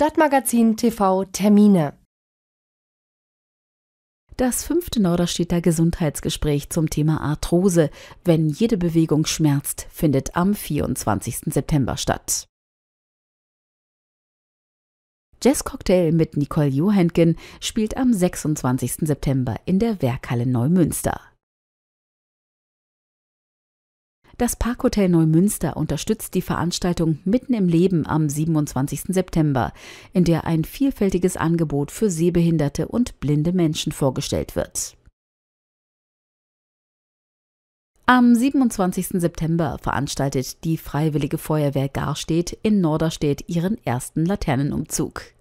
Stadtmagazin TV Termine. Das fünfte Norderstädter Gesundheitsgespräch zum Thema Arthrose, wenn jede Bewegung schmerzt, findet am 24. September statt. Jazzcocktail mit Nicole Johentgen spielt am 26. September in der Werkhalle Neumünster. Das Parkhotel Neumünster unterstützt die Veranstaltung Mitten im Leben am 27. September, in der ein vielfältiges Angebot für sehbehinderte und blinde Menschen vorgestellt wird. Am 27. September veranstaltet die Freiwillige Feuerwehr Garstedt in Norderstedt ihren ersten Laternenumzug.